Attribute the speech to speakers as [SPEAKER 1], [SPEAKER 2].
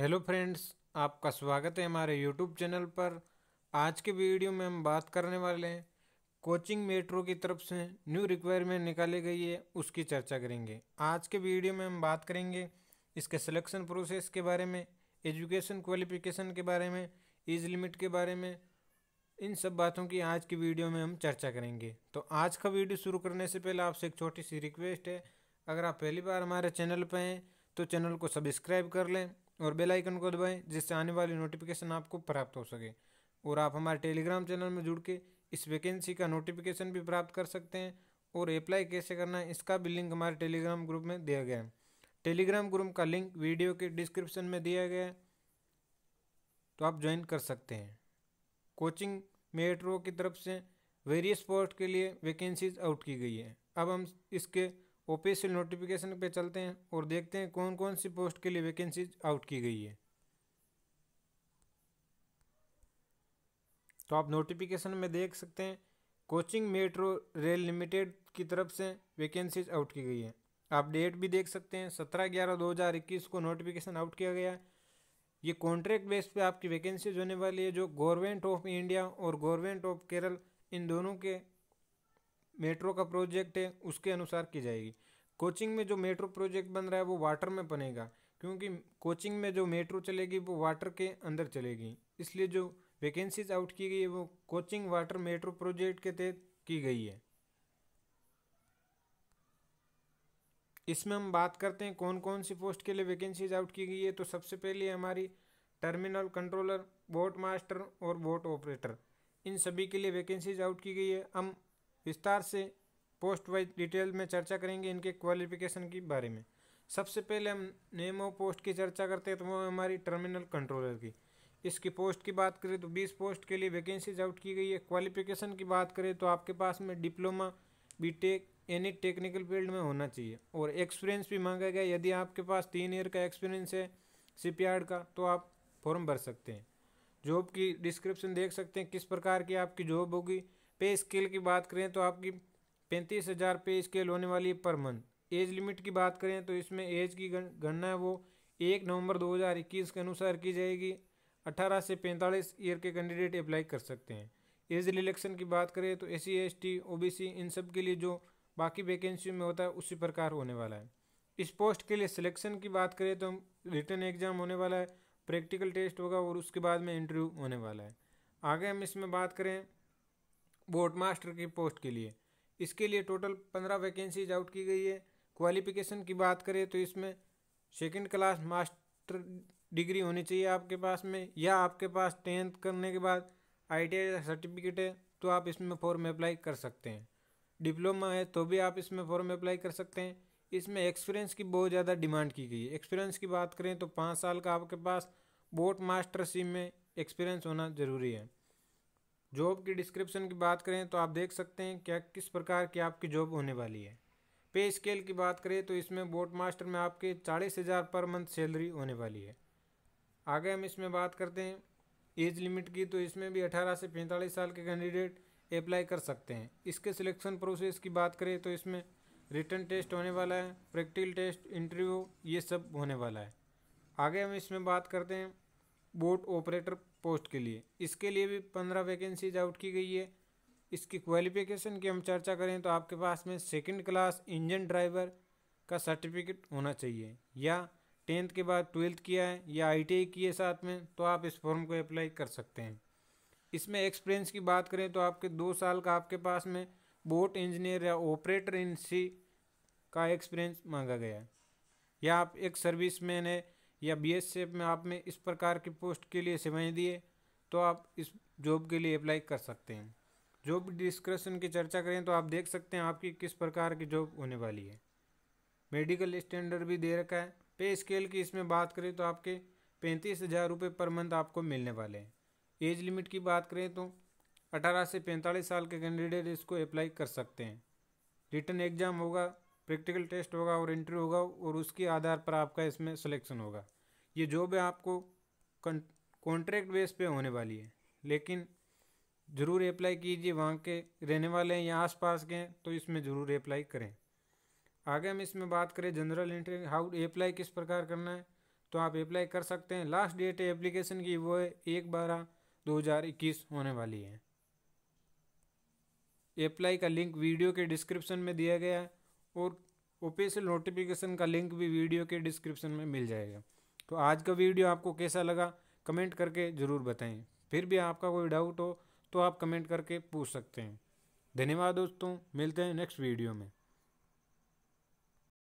[SPEAKER 1] hello friends आपका स्वागत है हमारे यूट्यूब चैनल पर आज के वीडियो में हम बात करने वाले हैं कोचिंग मेट्रो की तरफ से न्यू रिक्वायरमेंट निकाली गई है उसकी चर्चा करेंगे आज के वीडियो में हम बात करेंगे इसके सिलेक्शन प्रोसेस के बारे में एजुकेशन क्वालिफिकेशन के बारे में एज लिमिट के बारे में इन सब बातों की आज की वीडियो में हम चर्चा करेंगे तो आज का वीडियो शुरू करने से पहले आपसे एक छोटी सी रिक्वेस्ट है अगर आप पहली बार हमारे चैनल पर हैं तो चैनल को सब्सक्राइब कर लें और बेल आइकन को दबाएं जिससे आने वाली नोटिफिकेशन आपको प्राप्त हो सके और आप हमारे टेलीग्राम चैनल में जुड़ के इस वैकेंसी का नोटिफिकेशन भी प्राप्त कर सकते हैं और अप्लाई कैसे करना है इसका भी लिंक हमारे टेलीग्राम ग्रुप में दिया गया है टेलीग्राम ग्रुप का लिंक वीडियो के डिस्क्रिप्शन में दिया गया है तो आप ज्वाइन कर सकते हैं कोचिंग मेट्रो की तरफ से वेरियस पोस्ट के लिए वैकेंसीज आउट की गई है अब हम इसके ऑफिशियल नोटिफिकेशन पे चलते हैं और देखते हैं कौन कौन सी पोस्ट के लिए वैकेंसीज आउट की गई है तो आप नोटिफिकेशन में देख सकते हैं कोचिंग मेट्रो रेल लिमिटेड की तरफ से वैकेंसीज आउट की गई है आप डेट भी देख सकते हैं सत्रह ग्यारह दो हज़ार इक्कीस को नोटिफिकेशन आउट किया गया है ये कॉन्ट्रैक्ट बेस पे आपकी वैकेंसीज होने वाली है जो गवर्नमेंट ऑफ इंडिया और गवर्नमेंट ऑफ केरल इन दोनों के मेट्रो का प्रोजेक्ट है उसके अनुसार की जाएगी कोचिंग में जो मेट्रो प्रोजेक्ट बन रहा है वो वाटर में बनेगा क्योंकि कोचिंग में जो मेट्रो चलेगी वो वाटर के अंदर चलेगी इसलिए जो वैकेंसीज आउट की गई है वो कोचिंग वाटर मेट्रो प्रोजेक्ट के तहत की गई है इसमें हम बात करते हैं कौन कौन सी पोस्ट के लिए वैकेंसीज आउट की गई है तो सबसे पहले हमारी टर्मिनल कंट्रोलर बोट मास्टर और बोट ऑपरेटर इन सभी के लिए वैकेंसीज आउट की गई है हम विस्तार से पोस्ट वाइज डिटेल में चर्चा करेंगे इनके क्वालिफिकेशन के बारे में सबसे पहले हम नेम ऑफ पोस्ट की चर्चा करते हैं तो वो हमारी टर्मिनल कंट्रोलर की इसकी पोस्ट की बात करें तो 20 पोस्ट के लिए वैकेंसीज आउट की गई है क्वालिफिकेशन की बात करें तो आपके पास में diploma BTech any technical field में होना चाहिए और एक्सपीरियंस भी मांगा गया यदि आपके पास तीन ईयर का एक्सपीरियंस है सीपीआर का तो आप फॉर्म भर सकते हैं जॉब की डिस्क्रिप्शन देख सकते हैं किस प्रकार की आपकी जॉब होगी पे स्केल की बात करें तो आपकी पैंतीस हज़ार पे स्केल होने वाली है पर मंथ एज लिमिट की बात करें तो इसमें एज की गणना है वो एक नवंबर 2021 के अनुसार की जाएगी 18 से 45 ईयर के कैंडिडेट अप्लाई कर सकते हैं एज रिलेक्शन की बात करें तो S C S T O B C इन सब के लिए जो बाकी वैकेंसी में होता है उसी प्रकार होने वाला है इस पोस्ट के लिए सिलेक्शन की बात करें तो रिटर्न एग्जाम होने वाला है प्रैक्टिकल टेस्ट होगा और उसके बाद में इंटरव्यू होने वाला है आगे हम इसमें बात करें बोर्ड मास्टर की पोस्ट के लिए इसके लिए टोटल पंद्रह वैकेंसीज आउट की गई है क्वालिफिकेशन की बात करें तो इसमें सेकेंड क्लास मास्टर डिग्री होनी चाहिए आपके पास में या आपके पास टेंथ करने के बाद आई सर्टिफिकेट है तो आप इसमें फॉर्म अप्लाई कर सकते हैं डिप्लोमा है तो भी आप इसमें फॉर्म अप्लाई कर सकते हैं इसमें एक्सपीरियंस की बहुत ज़्यादा डिमांड की गई है एक्सपीरियंस की बात करें तो पाँच साल का आपके पास बोट मास्टर सिम में एक्सपीरियंस होना ज़रूरी है जॉब की डिस्क्रिप्शन की बात करें तो आप देख सकते हैं क्या किस प्रकार की आपकी जॉब होने वाली है पे स्केल की बात करें तो इसमें बोट मास्टर में आपके चालीस हज़ार पर मंथ सैलरी होने वाली है आगे हम इसमें बात करते हैं एज लिमिट की तो इसमें भी 18 से 45 साल के कैंडिडेट अप्लाई कर सकते हैं इसके सिलेक्शन प्रोसेस की बात करें तो इसमें रिटर्न टेस्ट होने वाला है प्रैक्टिकल टेस्ट इंटरव्यू ये सब होने वाला है आगे हम इसमें बात करते हैं बोट ऑपरेटर पोस्ट के लिए इसके लिए भी पंद्रह वैकेंसीज आउट की गई है इसकी क्वालिफिकेशन की हम चर्चा करें तो आपके पास में सेकंड क्लास इंजन ड्राइवर का सर्टिफिकेट होना चाहिए या टेंथ के बाद ट्वेल्थ किया है या आई किए साथ में तो आप इस फॉर्म को अप्लाई कर सकते हैं इसमें एक्सपीरियंस की बात करें तो आपके दो साल का आपके पास में बोट इंजीनियर या ऑपरेटर इन सी का एक्सपीरियंस मांगा गया है या आप एक सर्विस मैन है या बी एस में आपने में इस प्रकार की पोस्ट के लिए सेवाएँ दिए तो आप इस जॉब के लिए अप्लाई कर सकते हैं जॉब डिस्क्रिप्शन की चर्चा करें तो आप देख सकते हैं आपकी किस प्रकार की जॉब होने वाली है मेडिकल स्टैंडर्ड भी दे रखा है पे स्केल की इसमें बात करें तो आपके पैंतीस हज़ार रुपये पर मंथ आपको मिलने वाले हैं एज लिमिट की बात करें तो अठारह से पैंतालीस साल के कैंडिडेट इसको अप्लाई कर सकते हैं रिटर्न एग्ज़ाम होगा प्रैक्टिकल टेस्ट होगा और इंटरव्यू होगा और उसके आधार पर आपका इसमें सिलेक्शन होगा ये जॉब है आपको कॉन्ट्रैक्ट बेस पे होने वाली है लेकिन ज़रूर अप्लाई कीजिए वहाँ के रहने वाले हैं या आसपास के हैं तो इसमें ज़रूर अप्लाई करें आगे हम इसमें बात करें जनरल इंटरव्यू हाउ अप्लाई किस प्रकार करना है तो आप अप्लाई कर सकते हैं लास्ट डेट है एप्लीकेशन की वो है एक बारह दो हज़ार इक्कीस होने वाली है अप्लाई का लिंक वीडियो के डिस्क्रिप्शन में दिया गया है और ऑफिशियल नोटिफिकेशन का लिंक भी वीडियो के डिस्क्रिप्शन में मिल जाएगा तो आज का वीडियो आपको कैसा लगा कमेंट करके ज़रूर बताएं फिर भी आपका कोई डाउट हो तो आप कमेंट करके पूछ सकते हैं धन्यवाद दोस्तों मिलते हैं नेक्स्ट वीडियो में